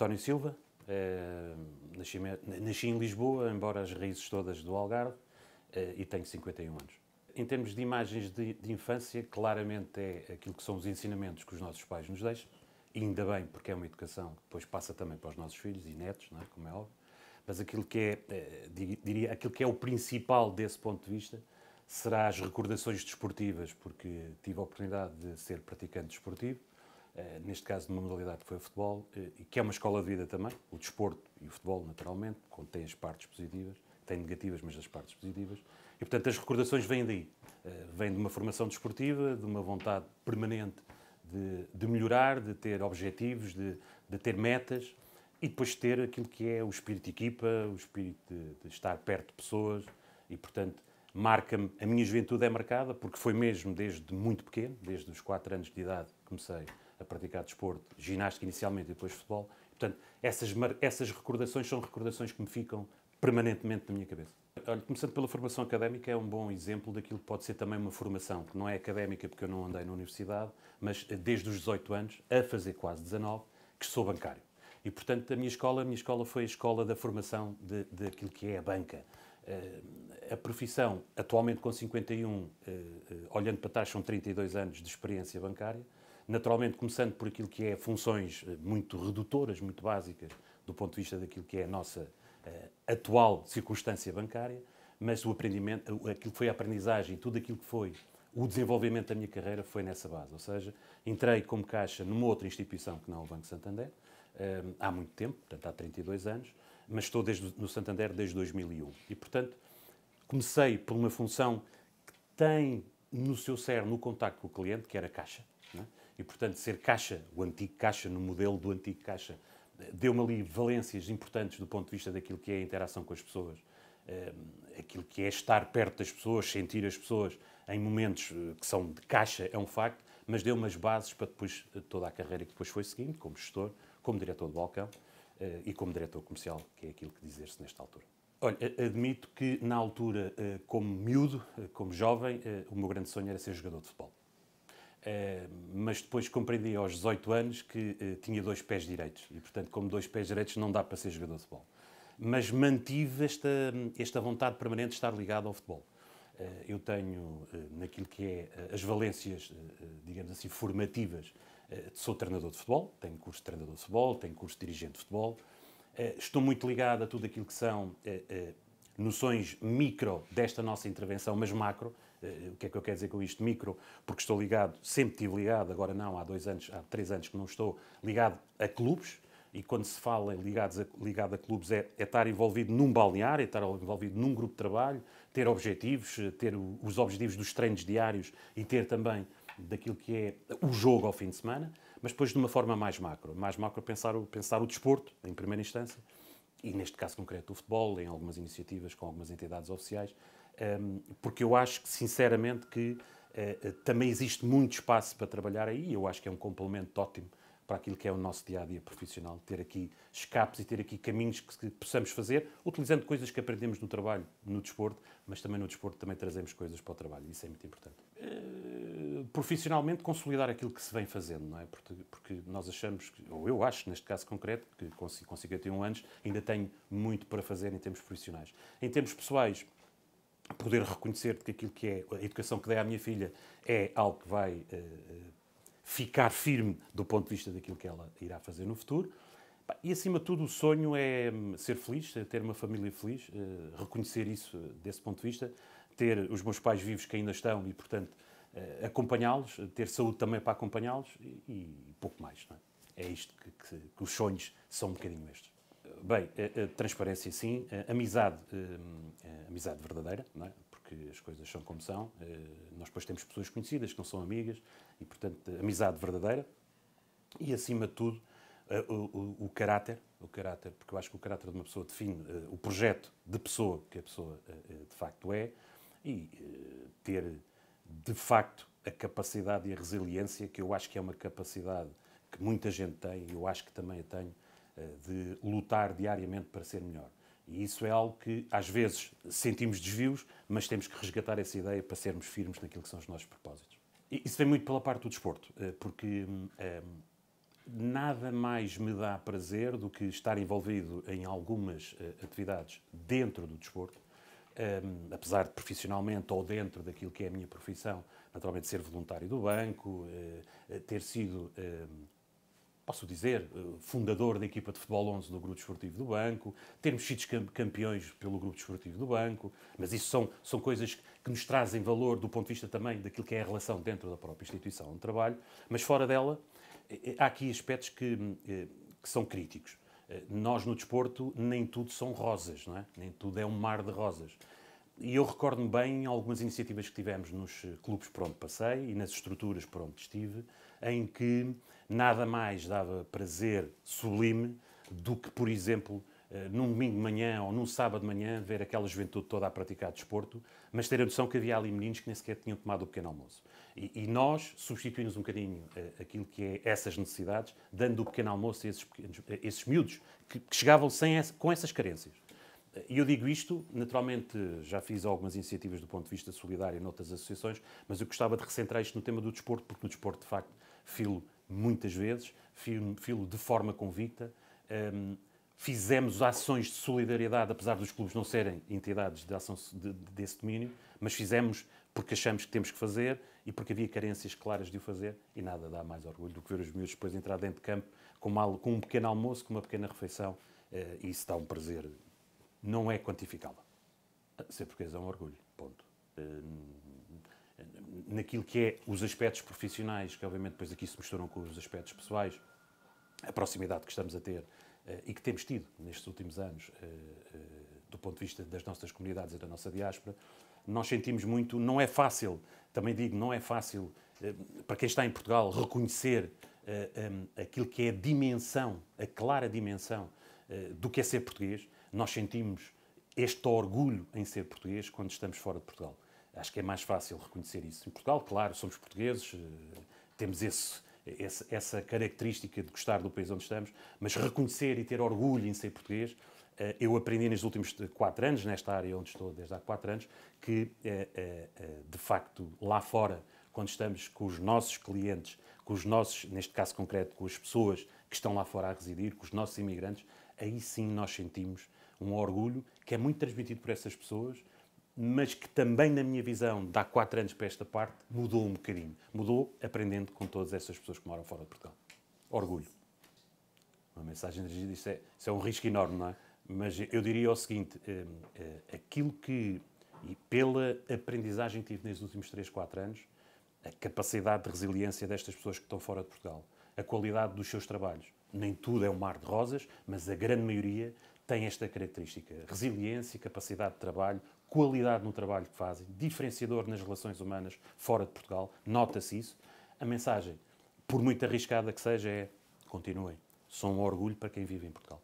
António Silva, eh, nasci, nasci em Lisboa, embora as raízes todas do Algarve, eh, e tenho 51 anos. Em termos de imagens de, de, infância, claramente é aquilo que são os ensinamentos que os nossos pais nos deixam, e ainda bem, porque é uma educação que depois passa também para os nossos filhos e netos, não é? como é óbvio, mas aquilo que é, eh, diria, aquilo que é o principal desse ponto de vista será as recordações desportivas, porque tive a oportunidade de ser praticante desportivo eh, neste caso de uma modalidade que foi o futebol, eh, e que é uma escola de vida também, o desporto e o futebol, naturalmente, contém as partes positivas, tem negativas, mas as partes positivas, e portanto as recordações vêm daí, eh, vêm de uma formação desportiva, de uma vontade permanente de, de melhorar, de ter objetivos, de, de ter metas, e depois ter aquilo que é o espírito de equipa, o espírito de, de estar perto de pessoas, e portanto marca-me, a minha juventude é marcada, porque foi mesmo desde muito pequeno, desde os 4 anos de idade comecei praticar desporto, ginástica inicialmente e depois futebol. Portanto, essas, essas recordações são recordações que me ficam permanentemente na minha cabeça. Olha, começando pela formação académica, é um bom exemplo daquilo que pode ser também uma formação, que não é académica porque eu não andei na universidade, mas desde os 18 anos, a fazer quase 19, que sou bancário. E, portanto, a minha escola, a minha escola foi a escola da formação daquilo que é a banca. Eh, a profissão, atualmente com 51, eh, eh, olhando para trás, são 32 anos de experiência bancária, naturalmente começando por aquilo que é funções eh, muito redutoras, muito básicas, do ponto de vista daquilo que é a nossa uh, atual circunstância bancária, mas o aprendimento, aquilo que foi a aprendizagem, tudo aquilo que foi o desenvolvimento da minha carreira foi nessa base. Ou seja, entrei como caixa numa outra instituição que não é o Banco Santander, um, eh, há muito tempo, portanto há 32 anos, mas estou desde, no Santander desde 2001. E, portanto, comecei por uma função que tem no seu cerne o contacto com o cliente, que era a caixa. É? e, portanto, ser caixa, o antigo caixa, no modelo do antigo caixa, deu-me ali valências importantes do ponto de vista daquilo que é a interação com as pessoas, eh, aquilo que é estar perto das pessoas, sentir as pessoas em momentos eh, que são de caixa, é um facto, mas deu-me as bases para depois eh, toda a carreira que depois foi seguindo, como gestor, como diretor do balcão e como diretor comercial, que é aquilo que dizer-se nesta altura. Olha, admito que na altura, como miúdo, como jovem, o meu grande sonho era ser jogador de futebol. Eh, mas depois compreendi aos 18 anos que eh, tinha dois pés direitos e, portanto, como dois pés direitos, não dá para ser jogador de futebol. Mas mantive esta, esta vontade permanente de estar ligado ao futebol. Eh, eu tenho, naquilo que é as valências, digamos assim, formativas, sou treinador de futebol, tenho curso de treinador de futebol, tenho curso de dirigente de futebol, estou muito ligado a tudo aquilo que são noções micro desta nossa intervenção, mas macro. Eh, o que é que eu quero dizer com isto micro? Porque estou ligado, sempre estive ligado, agora não, há dois anos, há três anos que não estou, ligado a clubes, e quando se fala ligados a, ligado a clubes é, é, estar envolvido num balneário, é estar envolvido num grupo de trabalho, ter objetivos, eh, ter os objetivos dos treinos diários e ter também daquilo que é o jogo ao fim de semana, mas depois de uma forma mais macro. Mais macro pensar o, pensar o desporto, em primeira instância, e neste caso concreto do futebol, em algumas iniciativas com algumas entidades oficiais, ehm, porque eu acho que, sinceramente, que eh, eh, também existe muito espaço para trabalhar aí, eu acho que é um complemento ótimo para aquilo que é o nosso dia a dia profissional, ter aqui escapes e ter aqui caminhos que, que, possamos fazer, utilizando coisas que aprendemos no trabalho, no desporto, mas também no desporto também trazemos coisas para o trabalho. Isso é muito importante. Eh, profissionalmente consolidar aquilo que se vem fazendo, não é? Porque, porque nós achamos, que, ou eu acho, neste caso concreto, que com, 51 anos ainda tenho muito para fazer em termos profissionais. Em termos pessoais, poder reconhecer que aquilo que é a educação que dei à minha filha é algo que vai uh, ficar firme do ponto de vista daquilo que ela irá fazer no futuro. E acima de tudo, o sonho é hum, ser feliz, é ter uma família feliz, uh, reconhecer isso desse ponto de vista, ter os meus pais vivos que ainda estão e, portanto, eh, acompanhá-los, ter saúde também para acompanhá-los e, e, pouco mais. É? é? isto que, que, que, os sonhos são um bocadinho estes. Bem, a, eh, a eh, transparência sim, amizade, amizade verdadeira, não é? porque as coisas são como são. Nós depois temos pessoas conhecidas que não são amigas e, portanto, amizade verdadeira e, acima de tudo, o, o, o, caráter, o caráter, porque eu acho que o caráter de uma pessoa define o projeto de pessoa que a pessoa de facto é e ter de facto, a capacidade e a resiliência, que eu acho que é uma capacidade que muita gente tem, e eu acho que também a tenho, eh, de lutar diariamente para ser melhor. E isso é algo que, às vezes, sentimos desvios, mas temos que resgatar essa ideia para sermos firmes naquilo que são os nossos propósitos. E isso vem muito pela parte do desporto, eh, porque eh, nada mais me dá prazer do que estar envolvido em algumas atividades dentro do desporto um, apesar de profissionalmente ou dentro daquilo que é a minha profissão, naturalmente ser voluntário do banco, uh, ter sido, posso dizer, uh, fundador da equipa de futebol 11 do Grupo Desportivo do Banco, termos sido campeões pelo Grupo Desportivo do Banco, mas isso são, são coisas que nos trazem valor do ponto de vista também daquilo que é a relação dentro da própria instituição de trabalho, mas fora dela há aqui aspectos que, que são críticos. Eh, nós no desporto nem tudo são rosas, não é? Nem tudo é um mar de rosas. E eu recordo-me bem algumas iniciativas que tivemos nos eh, clubes por onde passei e nas estruturas por onde estive, em que nada mais dava prazer sublime do que, por exemplo, eh, num domingo de manhã ou num sábado de manhã, ver aquela juventude toda a praticar desporto, mas ter a noção que havia ali meninos que nem sequer tinham tomado o pequeno almoço. E, e nós substituímos um bocadinho uh, aquilo que é essas necessidades, dando o pequeno almoço a esses, pequenos, esses miúdos que, que chegavam sem essa, com essas carências. E eu digo isto, naturalmente já fiz algumas iniciativas do ponto de vista solidário noutras associações, mas eu gostava de recentrar isto no tema do desporto, porque no desporto, de facto, filo muitas vezes, filo, filo de forma convicta, ehm, fizemos ações de solidariedade, apesar dos clubes não serem entidades de ação de, desse domínio, mas fizemos porque achamos que temos que fazer e porque havia carências claras de o fazer e nada dá mais orgulho do que ver os miúdos depois entrar dentro de campo com, uma, com um pequeno almoço, com uma pequena refeição eh, e isso dá um prazer, não é quantificável. Ah, ser português é um orgulho, ponto. Eh, naquilo que é os aspectos profissionais, que obviamente depois aqui se misturam com os aspectos pessoais, a proximidade que estamos a ter eh, e que temos tido nestes últimos anos, eh, eh, do ponto de vista das nossas comunidades e da nossa diáspora, nós sentimos muito, não é fácil, também digo, não é fácil para quem está em Portugal reconhecer aquilo que é a dimensão, a clara dimensão do que é ser português. Nós sentimos este orgulho em ser português quando estamos fora de Portugal. Acho que é mais fácil reconhecer isso. Em Portugal, claro, somos portugueses, temos esse, essa, essa característica de gostar do país onde estamos, mas reconhecer e ter orgulho em ser português eh, eu aprendi nos últimos quatro anos, nesta área onde estou desde há quatro anos, que eh, eh, de facto lá fora, quando estamos com os nossos clientes, com os nossos, neste caso concreto, com as pessoas que estão lá fora a residir, com os nossos imigrantes, aí sim nós sentimos um orgulho que é muito transmitido por essas pessoas mas que também, na minha visão, de há quatro anos para esta parte, mudou um bocadinho. Mudou aprendendo com todas essas pessoas que moram fora de Portugal. Orgulho. Uma mensagem dirigida, isso é, isso é um risco enorme, não é? Mas eu diria o seguinte: hum, eh, aquilo que, e pela aprendizagem que tive nos últimos 3, 4 anos, a capacidade de resiliência destas pessoas que estão fora de Portugal, a qualidade dos seus trabalhos. Nem tudo é um mar de rosas, mas a grande maioria tem esta característica: resiliência, capacidade de trabalho, qualidade no trabalho que fazem, diferenciador nas relações humanas fora de Portugal, nota-se isso. A mensagem, por muito arriscada que seja, é continuem. São um orgulho para quem vive em Portugal.